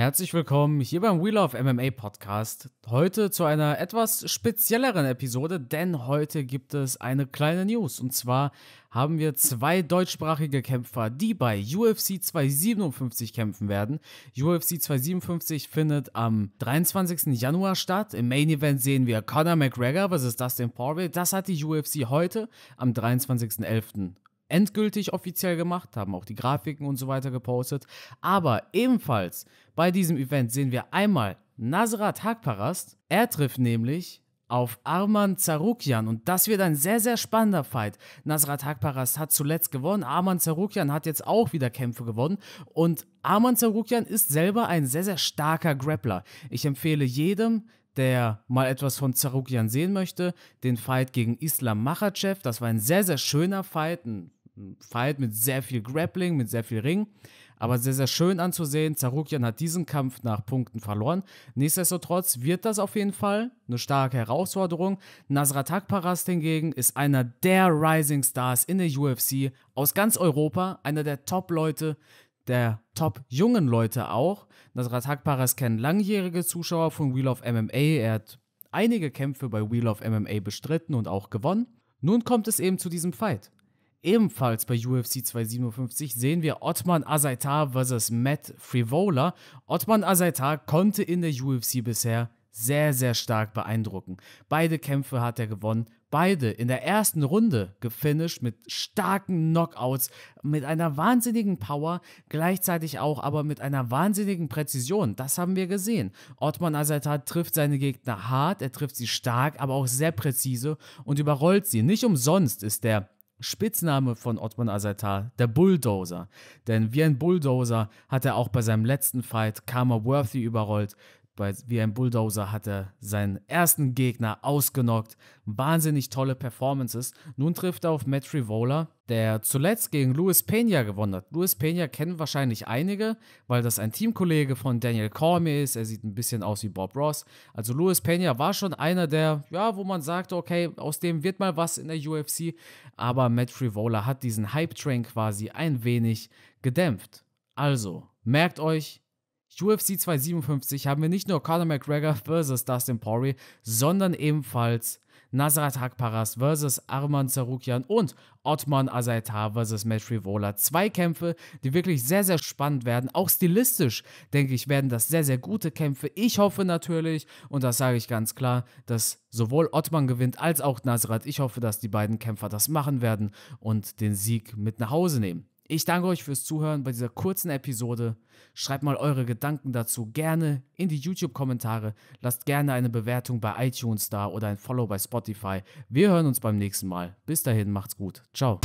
Herzlich willkommen hier beim Wheel of MMA Podcast. Heute zu einer etwas spezielleren Episode, denn heute gibt es eine kleine News. Und zwar haben wir zwei deutschsprachige Kämpfer, die bei UFC 257 kämpfen werden. UFC 257 findet am 23. Januar statt. Im Main Event sehen wir Conor McGregor vs. Dustin Poirier. Das hat die UFC heute am 23.11 endgültig offiziell gemacht, haben auch die Grafiken und so weiter gepostet. Aber ebenfalls bei diesem Event sehen wir einmal Nasrat Hakparast. Er trifft nämlich auf Arman Zarukian und das wird ein sehr, sehr spannender Fight. Nasrat Hakparast hat zuletzt gewonnen, Arman Zarukian hat jetzt auch wieder Kämpfe gewonnen und Arman Zarukian ist selber ein sehr, sehr starker Grappler. Ich empfehle jedem, der mal etwas von Zarukian sehen möchte, den Fight gegen Islam Makhachev. Das war ein sehr, sehr schöner Fight, ein Fight mit sehr viel Grappling, mit sehr viel Ring, aber sehr, sehr schön anzusehen. Zarukian hat diesen Kampf nach Punkten verloren. Nichtsdestotrotz wird das auf jeden Fall eine starke Herausforderung. Nasrat Akparast hingegen ist einer der Rising Stars in der UFC aus ganz Europa, einer der Top-Leute, der Top-jungen Leute auch. Nasrat Akparast kennt langjährige Zuschauer von Wheel of MMA. Er hat einige Kämpfe bei Wheel of MMA bestritten und auch gewonnen. Nun kommt es eben zu diesem Fight. Ebenfalls bei UFC 257 sehen wir Ottman Azaitar vs. Matt Frivola. Ottman Azaitar konnte in der UFC bisher sehr, sehr stark beeindrucken. Beide Kämpfe hat er gewonnen, beide in der ersten Runde gefinisht mit starken Knockouts, mit einer wahnsinnigen Power, gleichzeitig auch aber mit einer wahnsinnigen Präzision. Das haben wir gesehen. Ottman Azaitar trifft seine Gegner hart, er trifft sie stark, aber auch sehr präzise und überrollt sie. Nicht umsonst ist der Spitzname von Ottman Azaitar, der Bulldozer. Denn wie ein Bulldozer hat er auch bei seinem letzten Fight Karma Worthy überrollt, unfassbar. Wie ein Bulldozer hat er seinen ersten Gegner ausgenockt. Wahnsinnig tolle Performances. Nun trifft er auf Matt Rivola, der zuletzt gegen Luis Peña gewonnen hat. Luis Peña kennen wahrscheinlich einige, weil das ein Teamkollege von Daniel Cormier ist. Er sieht ein bisschen aus wie Bob Ross. Also Luis Peña war schon einer der, ja, wo man sagte, okay, aus dem wird mal was in der UFC. Aber Matt Rivola hat diesen Hype-Train quasi ein wenig gedämpft. Also, merkt euch, UFC 257 haben wir nicht nur Conor McGregor versus Dustin Poirier, sondern ebenfalls Nasrat Hakparas versus Arman Sarukian und Ottman Azaitar versus Matt Rivola. Zwei Kämpfe, die wirklich sehr, sehr spannend werden. Auch stilistisch, denke ich, werden das sehr, sehr gute Kämpfe. Ich hoffe natürlich, und das sage ich ganz klar, dass sowohl Ottman gewinnt als auch Nasrat. Ich hoffe, dass die beiden Kämpfer das machen werden und den Sieg mit nach Hause nehmen. Ich danke euch fürs Zuhören bei dieser kurzen Episode. Schreibt mal eure Gedanken dazu gerne in die YouTube-Kommentare. Lasst gerne eine Bewertung bei iTunes da oder ein Follow bei Spotify. Wir hören uns beim nächsten Mal. Bis dahin, macht's gut. Ciao.